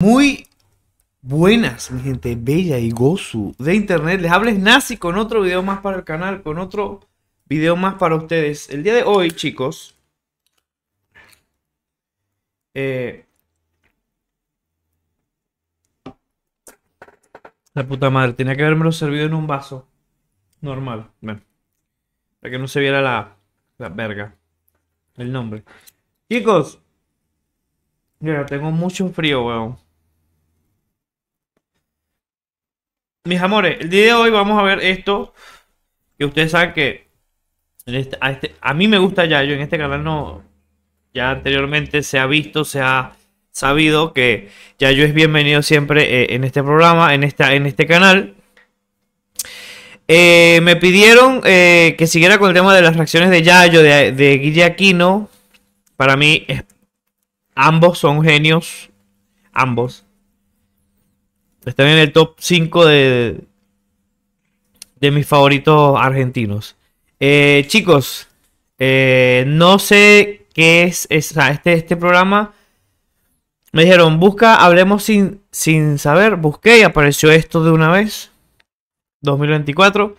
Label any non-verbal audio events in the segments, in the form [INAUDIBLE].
Muy buenas, mi gente bella y gozu de internet. Les hables nazi con otro video más para el canal, con otro video más para ustedes. El día de hoy, chicos, eh, la puta madre, tenía que haberme lo servido en un vaso normal. Bueno, para que no se viera la, la verga, el nombre. Chicos, mira, tengo mucho frío, weón. Mis amores, el día de hoy vamos a ver esto que ustedes saben que este, este, a, mí me gusta Yayo, en este canal no, ya anteriormente se ha visto, se ha sabido que Yayo es bienvenido siempre eh, en este programa, en, esta, en este canal. Eh, me pidieron eh, que siguiera con el tema de las reacciones de Yayo, de, de Guille Aquino. Para mí, ambos son genios, ambos. Están en el top 5 de, de mis favoritos argentinos. Eh, chicos, eh, no sé qué es, este, este programa. Me dijeron, busca, hablemos sin, sin saber. Busqué y apareció esto de una vez. 2024.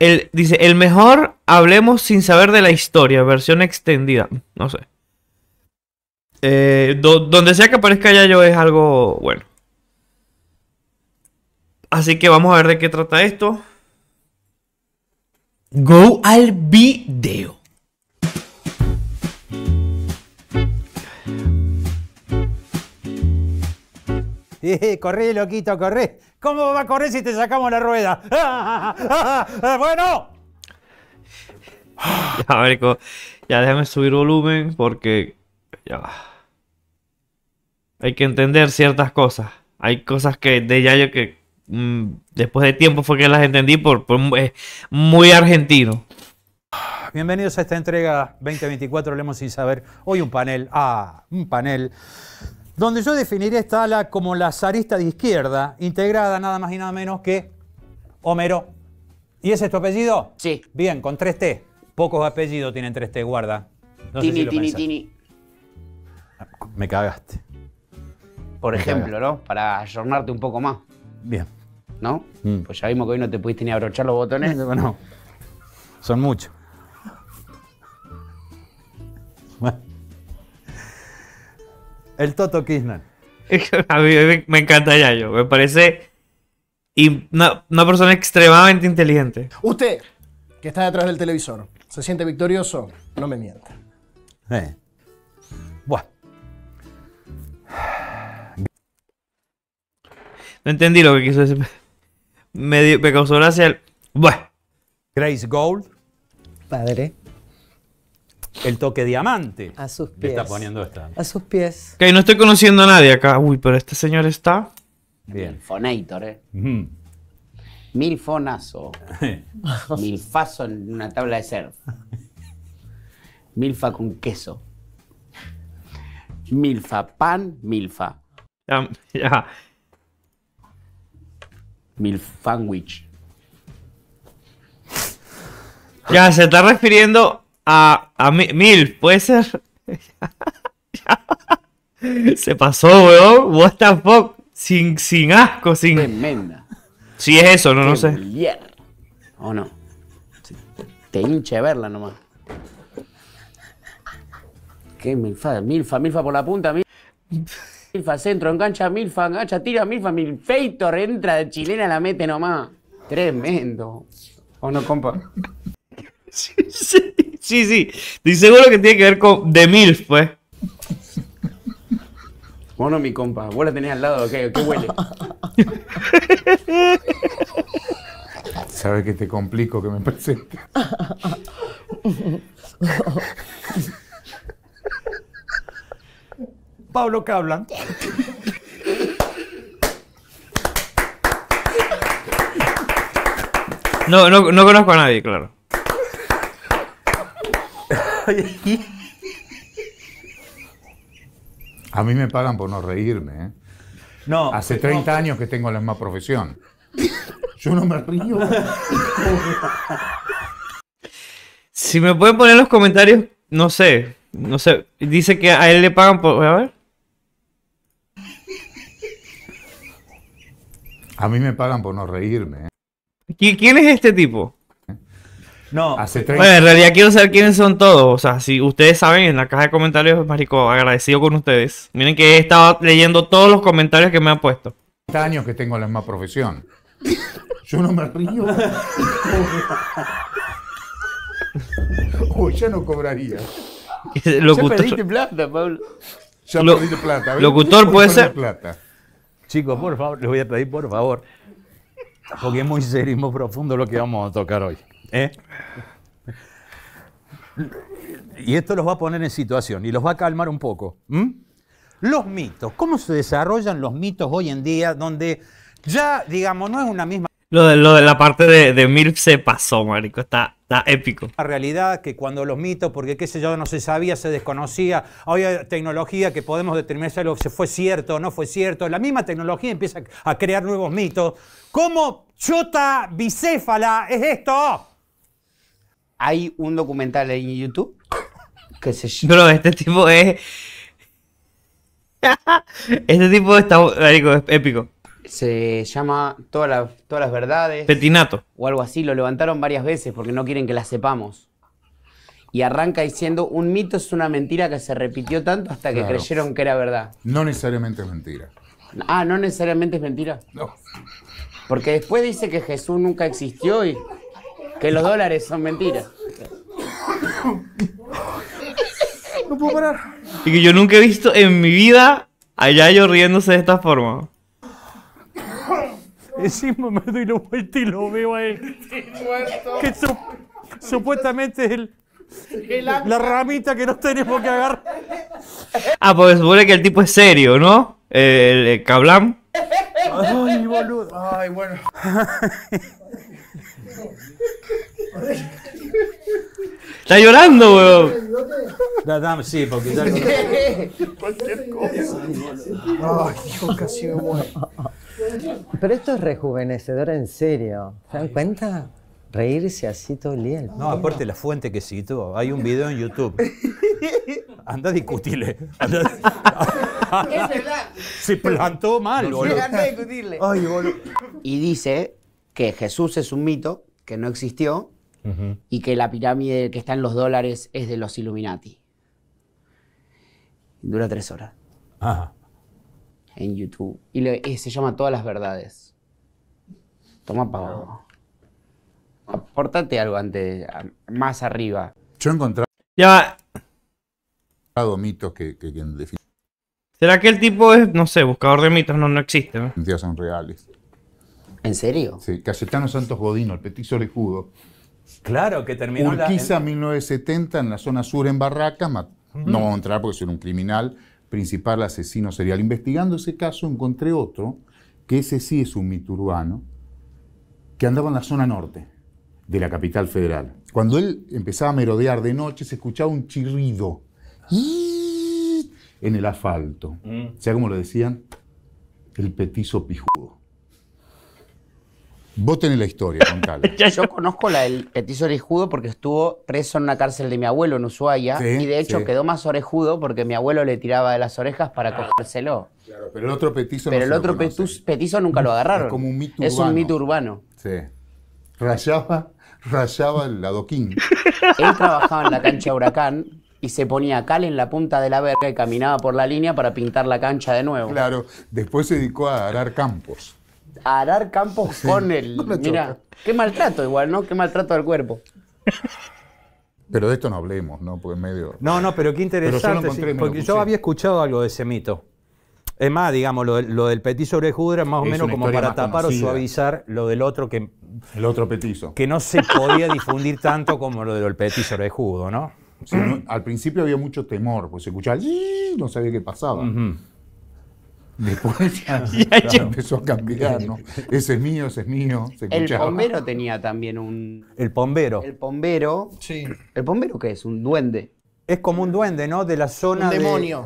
El, dice, el mejor hablemos sin saber de la historia, versión extendida. No sé. Eh, donde sea que aparezca yo es algo bueno. Así que vamos a ver de qué trata esto. Go al video. corre, loquito, corre. ¿Cómo va a correr si te sacamos la rueda? [LAUGHS] bueno. A ver, ya déjame subir volumen porque ya va hay que entender ciertas cosas. Hay cosas que de Yayo que mm, después de tiempo fue que las entendí por, eh, muy argentino. Bienvenidos a esta entrega 2024 Leemos sin saber. Hoy un panel, ah, un panel donde yo definiré esta ala como la zarista de izquierda, integrada nada más y nada menos que Homero. ¿Y ese es tu apellido? Sí. Bien, con 3T. Pocos apellidos tienen 3T, guarda. tini, tini, tini. Me cagaste por ejemplo, ¿no? Para ayornarte un poco más. Bien. ¿No? Mm. Pues ya vimos que hoy no te pudiste ni abrochar los botones. Bueno, [LAUGHS] son muchos. El Toto Kirchner. [LAUGHS] A mí me encanta ya, yo. me parece una, persona extremadamente inteligente. Usted, que está detrás del televisor, se siente victorioso, no me mienta. Eh. No entendí lo que quiso decir. Me, causó gracia el. Bueno. Grace Gold. Padre. El toque diamante. A sus pies. está poniendo esta. A sus pies. Que no estoy conociendo a nadie acá. Uy, pero este señor está. Bien. Milfonator, ¿eh? Milfonazo. [LAUGHS] Milfazo en una tabla de surf. Milfa con queso. Milfa pan, milfa. Ya, ya. Milfanwich. Ya, se está refiriendo a, a Mil, puede ser. [LAUGHS] se pasó, weón. What the fuck. Sin, sin asco, sin. Tremenda. Si es eso, no, no sé. O no. Te hinche verla nomás. Qué milfa, milfa, milfa por la punta, milfa. Milfa centro, engancha Milfa, engancha, tira Milfa, Milfeitor, entra de chilena, la mete nomás. Tremendo. ¿O no, compa? [LAUGHS] sí, sí, sí, seguro que tiene que ver con The Milf, pues. Vos no, mi compa. Vos la tenés al lado, ok, ¿qué huele? Sabes que te complico que me presentes. [LAUGHS] Pablo Cablan. No, no, no conozco a nadie, claro. [LAUGHS] A mí me pagan por no reírme. ¿eh? No. Hace 30 pues, años que tengo la misma profesión. Yo no me río. si me pueden poner en los comentarios, no sé. No sé. Dice que a él le pagan por. A ver. A mí me pagan por no reírme. ¿eh? quién es este tipo? No, bueno, en realidad quiero saber quiénes son todos. O sea, si ustedes saben, en la caja de comentarios, Marico, agradecido con ustedes. Miren que he estado leyendo todos los comentarios que me han puesto. años que tengo la misma profesión. Yo no me río. Uy, ya no cobraría. [LAUGHS] Locutor. Ya pediste plata, Pablo. Ya plata. Locutor puede ser. Chicos, por favor, les voy a pedir, por favor, porque es muy serio muy profundo lo que vamos a tocar hoy. ¿eh? Y esto los va a poner en situación y los va a calmar un poco. Los mitos, ¿cómo se desarrollan los mitos hoy en día donde ya, digamos, no es una misma... Lo de, la parte de, de Mirp se pasó, marico, está Ah, épico. La realidad que cuando los mitos, porque qué sé yo, no se sabía, se desconocía, hoy hay tecnología que podemos determinar si algo se fue cierto o no fue cierto, la misma tecnología empieza a crear nuevos mitos. ¿Cómo chota bicéfala es esto? Hay un documental en YouTube que se llama... Bro, este tipo es... [LAUGHS] este tipo está... épico se llama todas las, todas las verdades. Petinato. O algo así, lo levantaron varias veces porque no quieren que la sepamos. Y arranca diciendo, un mito es una mentira que se repitió tanto hasta que creyeron que era verdad. No necesariamente es mentira. Ah, no necesariamente es mentira. No. Porque después dice que Jesús nunca existió y que los dólares son mentiras. No puedo parar. Y que yo nunca he visto en mi vida a Yayo riéndose de esta forma. [LAUGHS] Encima me doy la vuelta y lo veo a él. Que supuestamente es el, la ramita que nos tenemos que agarrar. Ah, pues supone que el tipo es serio, ¿no? El, el Ay, boludo. Ay, bueno. [LAUGHS] Está llorando, weón. sí, porque ya. Cualquier cosa. Ay, hijo, casi me muero. Pero esto es rejuvenecedor en serio. ¿Se dan cuenta? Reírse así todo el día. No, aparte la fuente que citó. Hay un video en YouTube. Anda a discutirle. Es verdad. Se plantó mal, boludo. Anda a discutirle. Ay, boludo. Y dice que Jesús es un mito que no existió y que la pirámide que está en los dólares es de los Illuminati. Dura tres horas. Ajá. En YouTube. Y, eh, se llama Todas las Verdades. Toma pago. Aportate algo antes, más arriba. Yo he encontrado ya. mitos que, que, que ¿Será que el tipo es, no sé, buscador de mitos? No, no existe. ¿no? Son reales. ¿En serio? Sí, Casetano Santos Godino, el petiso escudo. Claro, que terminó Urquiza, en... 1970, en la zona sur, en Barracas. No vamos a entrar porque soy un criminal, principal asesino serial. Investigando ese caso encontré otro, que ese sí es un mito que andaba en la zona norte de la capital federal. Cuando él empezaba a merodear de noche, se escuchaba un chirrido en el asfalto. O mm. sea, como lo decían, el petizo pijudo. Vos tenés la historia, contale. [LAUGHS] Yo conozco la del petiso orejudo porque estuvo preso en una cárcel de mi abuelo en Ushuaia y de hecho quedó más orejudo porque mi abuelo le tiraba de las orejas para cogérselo. Claro, pero el otro petiso Pero el otro petiso nunca lo agarraron. Es un mito urbano. Sí. Rayaba, rayaba el adoquín. [LAUGHS] Él trabajaba en la cancha Huracán, y se ponía cal en la punta de la verga y caminaba por la línea para pintar la cancha de nuevo. Claro, después se dedicó a arar campos a arar campos con el. [LAUGHS] mira, qué maltrato igual, ¿no? Qué maltrato al cuerpo. Pero de esto no hablemos, ¿no? Porque medio. No, no, pero qué interesante. porque yo había escuchado algo de ese mito. Es más, digamos, lo, lo del petiso judo era más o menos como para tapar o suavizar lo del otro que. El otro petiso. Que no se podía difundir tanto como lo del petiso orejudo, ¿no? no, al principio había mucho temor, pues se escuchaba, no sabía qué pasaba. Después [LAUGHS] empezó a cambiar, ¿no? Ese es mío, ese es mío. el bombero tenía también un. El bombero. El bombero. Sí. ¿El bombero qué es? Un duende. Es como un duende, ¿no? De la zona de,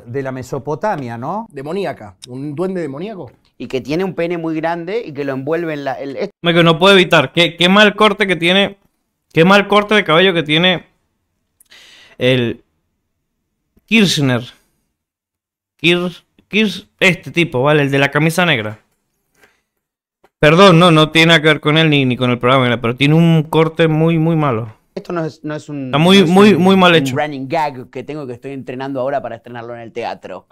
de, la Mesopotamia, ¿no? Demoníaca. ¿Un duende demoníaco? Y que tiene un pene muy grande y que lo envuelve en la. Me que no puedo evitar. Qué, qué mal corte que tiene. Qué mal corte de cabello que tiene el. Kirchner. Kirchner este tipo, ¿vale? El de la camisa negra. Perdón, no, no tiene que ver con él ni, con el programa, pero tiene un corte muy, muy malo. Esto no es, no es un. muy, muy, muy mal hecho. running gag que tengo que estoy entrenando ahora para estrenarlo en el teatro.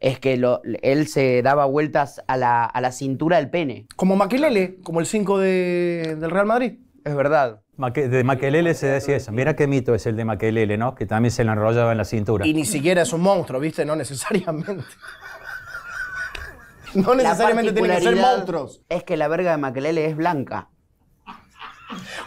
Es que él se daba vueltas a la, a la cintura del pene. Como Maquilele, como el 5 de, del Real Madrid. Es verdad. de Maquilele se decía eso. Mira qué mito es el de Maquilele, ¿no? Que también se le enrollaba en la cintura. Y ni siquiera es un monstruo, ¿viste? No necesariamente. No necesariamente tienen que ser monstruos. Es que la verga de Maquelele es blanca.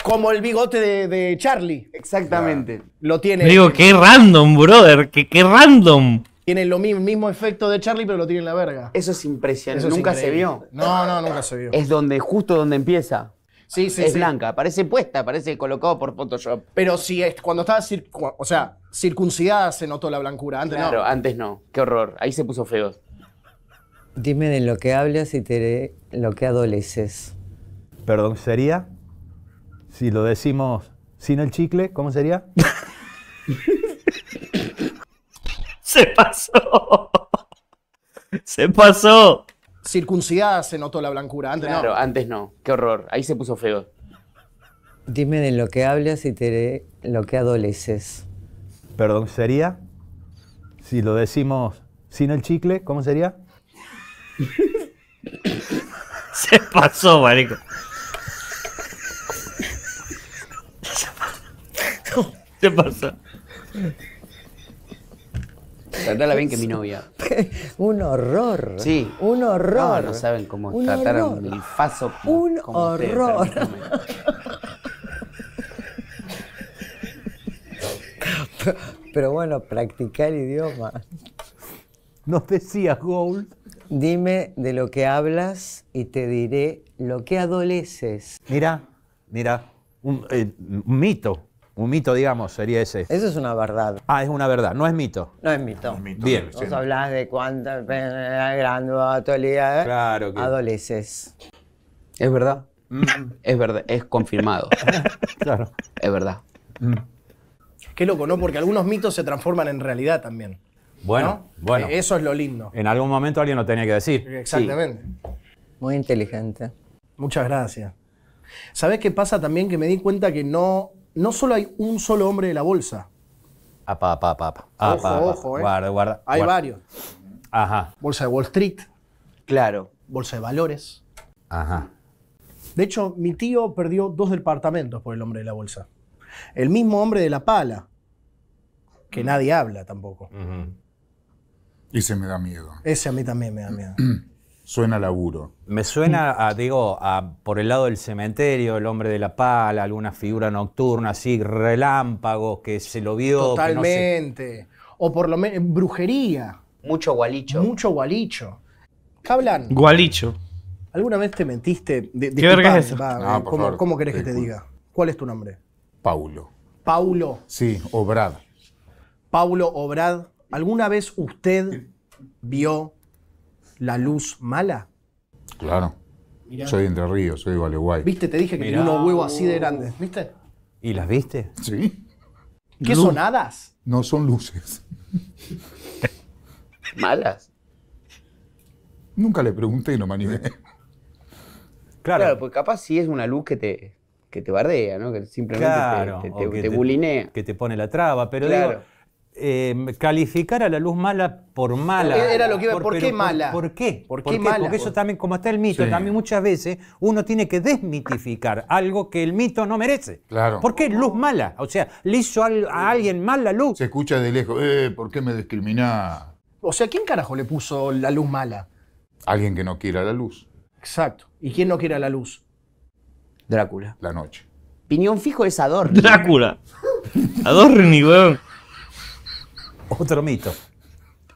Como el bigote de, Charlie. Exactamente. Lo tiene. Digo, qué random, brother. Qué, qué random. Tiene lo mismo, efecto de Charlie, pero lo tiene en la verga. Eso es impresionante. nunca se vio. No, no, nunca se vio. Es donde, justo donde empieza. Sí, sí, es blanca, parece puesta, parece colocado por Photoshop. Pero si es, cuando estaba o sea, circuncidada se notó la blancura, antes no. Claro, antes no. Qué horror. Ahí se puso feo. Dime de lo que hablas y te lo que adoleces. Perdón, ¿sería? Si lo decimos sin el chicle, ¿cómo sería? [LAUGHS] Se pasó. Se pasó. Circuncidad, se notó la blancura, antes claro, no. antes no. Qué horror. Ahí se puso feo. Dime de lo que hablas y te diré lo que adoleces. Perdón, ¿sería? Si lo decimos sin el chicle, ¿cómo sería? Se pasó, marico. Se pasó. Se pasó. Tratala bien que mi novia. [LAUGHS] un horror. Sí. Un horror. No, saben cómo tratar a un Un este horror. [LAUGHS] pero bueno, practicar idioma. Nos decía Gold Dime de lo que hablas y te diré lo que adoleces. Mira, mira, eh, un, mito. Un mito, digamos, sería ese. Eso es una verdad. Ah, es una verdad, no es mito. No es mito. No es mito Bien. Vos hablas de cuánta eh, grande actualidad. ¿eh? Claro Adoleces. Es verdad. Mm. Es verdad, es confirmado. [LAUGHS] claro. Es verdad. Qué loco, ¿no? Porque algunos mitos se transforman en realidad también. Bueno, bueno. Eso es lo lindo. En algún momento alguien lo tenía que decir. Exactamente. Muy inteligente. Muchas gracias. Sabes qué pasa también? Que me di cuenta que no, no solo hay un solo hombre de la bolsa. Apa, ah, ah, ojo, ojo, eh. Guarda, guarda. Hay varios. Ajá. Bolsa de Wall Street. Claro. Bolsa de valores. Ajá. De hecho, mi tío perdió dos departamentos por el hombre de la bolsa. El mismo hombre de la pala, que mm. nadie habla tampoco. Ese me da miedo. Ese a mí también me da miedo. [CLEARS THROAT] suena laburo. Me suena, a, digo, a, por el lado del cementerio, el hombre de la pala, alguna figura nocturna así, relámpago que se lo vio. Totalmente. O por lo menos brujería. Mucho gualicho. Mucho gualicho. ¿Qué hablan? Gualicho. ¿Alguna vez te mentiste? ¿Qué verga eso? Ah, eh, ¿cómo, querés que te diga? ¿Cuál es tu nombre? Paulo. Paulo. Sí, Obrad. Paulo Obrad ¿Alguna vez usted vio la luz mala? Claro. Soy Entre Ríos, soy de ¿Viste? Te dije que tenía unos huevos así de grandes. ¿Viste? ¿Y las viste? Sí. ¿Qué son hadas? No son luces. [LAUGHS] ¿Malas? Nunca le pregunté y no me animé. Claro. claro, porque capaz sí es una luz que te, te bardea, ¿no? Que simplemente te, te bulinea. Que te pone la traba, pero digo, Em, calificar a la luz mala por mala. Era lo que iba, ¿por, qué mala? Por, qué? Porque eso también, como está el mito, también muchas veces uno tiene que desmitificar algo que el mito no merece. Claro. ¿Por qué luz mala? O sea, le hizo a alguien mal la luz. Se escucha de lejos, eh, ¿por qué me discriminás? O sea, ¿quién carajo le puso la luz mala? Alguien que no quiera la luz. Exacto. ¿Y quién no quiera la luz? Drácula. La noche. Piñón fijo es Adorni. Drácula. Adorni, otro mito.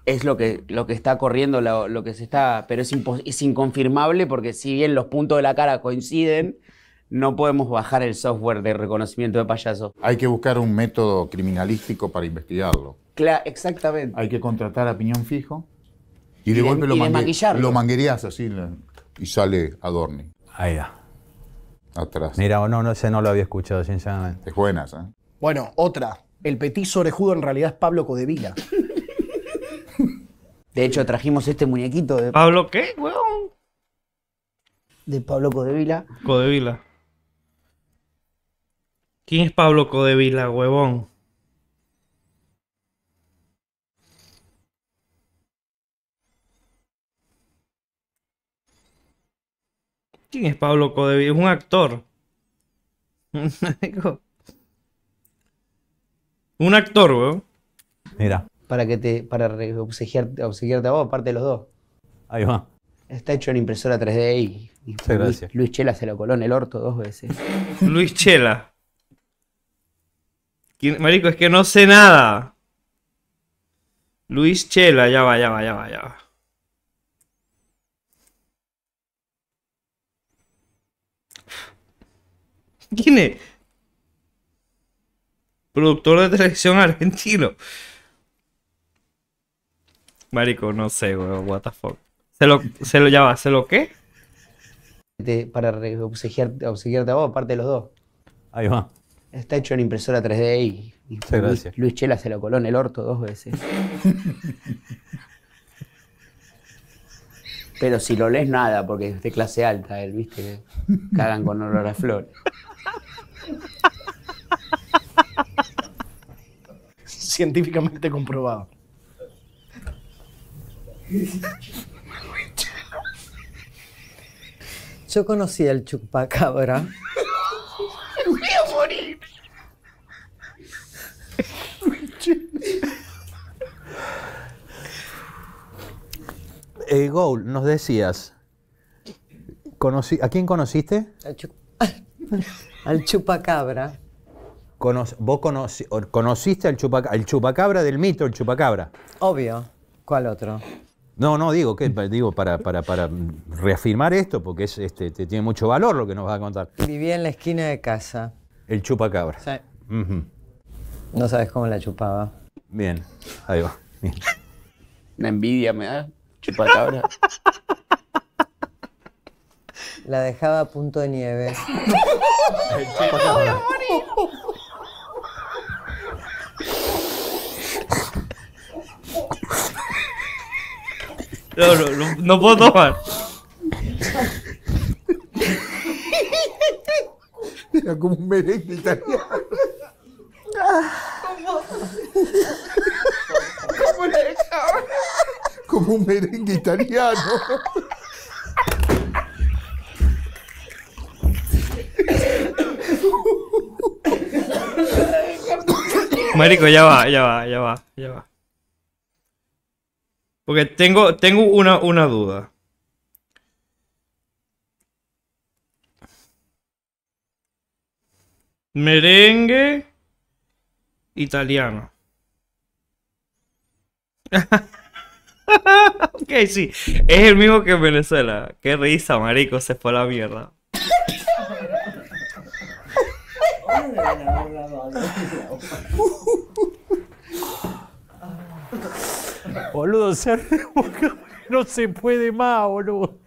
Es lo que, lo que está corriendo, lo, que se está. Pero es, inconfirmable porque, si bien los puntos de la cara coinciden, no podemos bajar el software de reconocimiento de payaso. Hay que buscar un método criminalístico para investigarlo. Claro, exactamente. Hay que contratar a piñón fijo y de, y lo, de así y sale Adorni. Ahí va. Atrás. Mira, no, no, ese no lo había escuchado, sinceramente. Es buenas, ¿eh? Bueno, otra. El petit orejudo en realidad es Pablo Codevila. De hecho, trajimos este muñequito de. ¿Pablo qué, huevón? De Pablo Codevila. Codevila. ¿Quién es Pablo Codevila, huevón? ¿Quién es Pablo Codevila? Es un actor. [LAUGHS] Un actor, weón. Mira. Para que te. para obsequiarte, a vos, aparte de los dos. Ahí va. Está hecho en impresora 3D y. Luis, Luis Chela se lo coló en el orto dos veces. Luis Chela. Marico, es que no sé nada. Luis Chela, ya va, ya va, ya va, ya va. ¿Quién es? productor de televisión argentino. Marico, no sé, weón, what the fuck. Se lo, se lo llama, ¿se lo qué? para obsequiarte, a vos, aparte de los dos. Ahí va. Está hecho en impresora 3D y, Luis, Chela se lo coló en el orto dos veces. [LAUGHS] Pero si lo lees nada, porque es de clase alta, él, viste, cagan con olor a flores. científicamente comprobado. Yo conocí al chupacabra. voy a morir. nos decías, ¿conocí, ¿a quién conociste? al [LAUGHS] chupacabra vos conociste al, chupacabra del mito, el chupacabra. Obvio. ¿Cuál otro? No, no, digo, que, digo para, para, reafirmar esto, porque es, este, tiene mucho valor lo que nos va a contar. Vivía en la esquina de casa. El chupacabra. Sí. No sabes cómo la chupaba. Bien, ahí va. Una envidia me da. Chupacabra. La dejaba a punto de nieve. El chupacabra. No, no, no, no puedo tomar. Era como un merengue italiano. Como un merengue italiano. Marico, ya va, ya va, ya va. Porque tengo, tengo una, una duda. Merengue italiano. [LAUGHS] ok, sí. Es el mismo que en Venezuela. Qué risa, marico. Se fue a la mierda. [LAUGHS] Boludo, se No se puede más, boludo.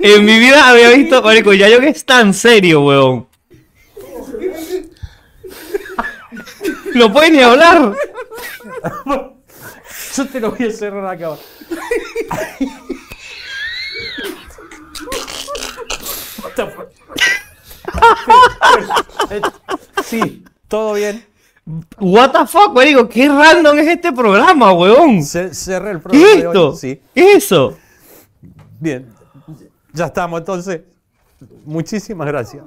En mi vida había visto, marico, yo que es tan serio, weón. No puede ni hablar. Yo te lo voy a cerrar acá cámara. Sí, todo bien. What the Digo, qué random es este programa, weón. cerré el programa. esto? sí. eso? Bien, ya estamos entonces. Muchísimas gracias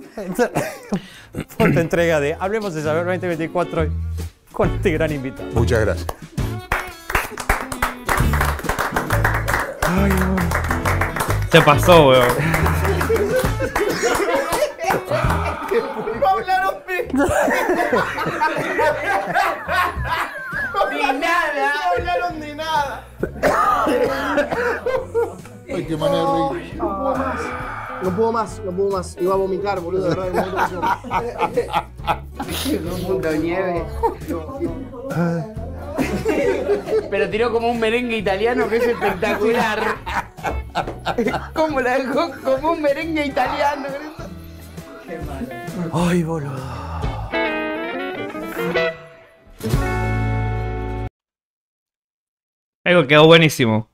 por [COUGHS] la entrega de Hablemos de Saber 2024 con este gran invitado. Muchas gracias. Se pasó, weón. ni nada. No hablaron de nada. Ay, qué manera No puedo más. No puedo más, no puedo más. Iba a vomitar, boludo, de verdad. nieve. Pero tiró como un merengue italiano que es espectacular. como la dejó? Como un merengue italiano. Qué malo. Ay, boludo. Algo quedó buenísimo.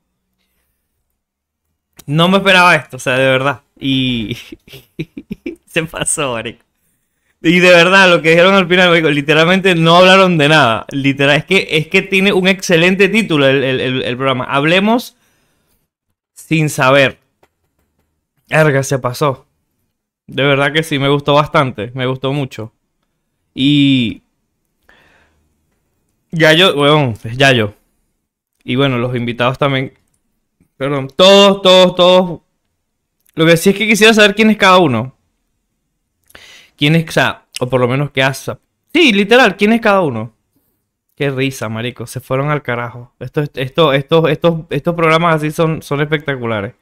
No me esperaba esto, o sea, de verdad. Y [LAUGHS] se pasó, Y de verdad, lo que dijeron al final, literalmente no hablaron de nada. Literal, es que, es que tiene un excelente título el, programa. Hablemos sin saber. Erga, se pasó. De verdad que sí, me gustó bastante, me gustó mucho. Y... yo weón, ya yo y bueno, los invitados también. Perdón, todos, todos, todos. Lo que sí es que quisiera saber quién es cada uno. ¿Quién es, o, por lo menos qué hace. Sí, literal, ¿quién es cada uno? Qué risa, marico. Se fueron al carajo. Estos, esto estos, estos, estos programas así son, son espectaculares.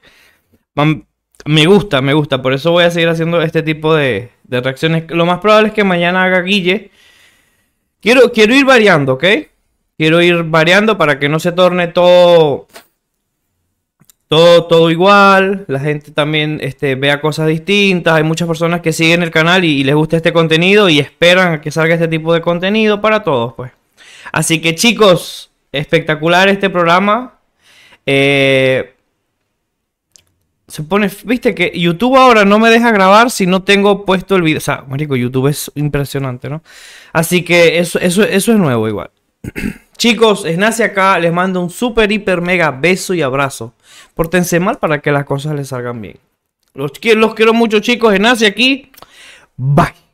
me gusta, me gusta. Por eso voy a seguir haciendo este tipo de, reacciones. Lo más probable es que mañana haga Guille. Quiero, quiero ir variando, ¿ok? quiero ir variando para que no se torne todo todo, igual, la gente también este, vea cosas distintas, hay muchas personas que siguen el canal y, les gusta este contenido y esperan a que salga este tipo de contenido para todos, pues. Así que chicos, espectacular este programa. Eh, se pone, viste que YouTube ahora no me deja grabar si no tengo puesto el video. O sea, marico, YouTube es impresionante, ¿no? Así que eso, eso es nuevo igual. [CLEARS THROAT] Chicos, Nace acá les mando un super, hiper, mega beso y abrazo. Pórtense mal para que las cosas les salgan bien. Los, los quiero mucho, chicos. Nace aquí. Bye.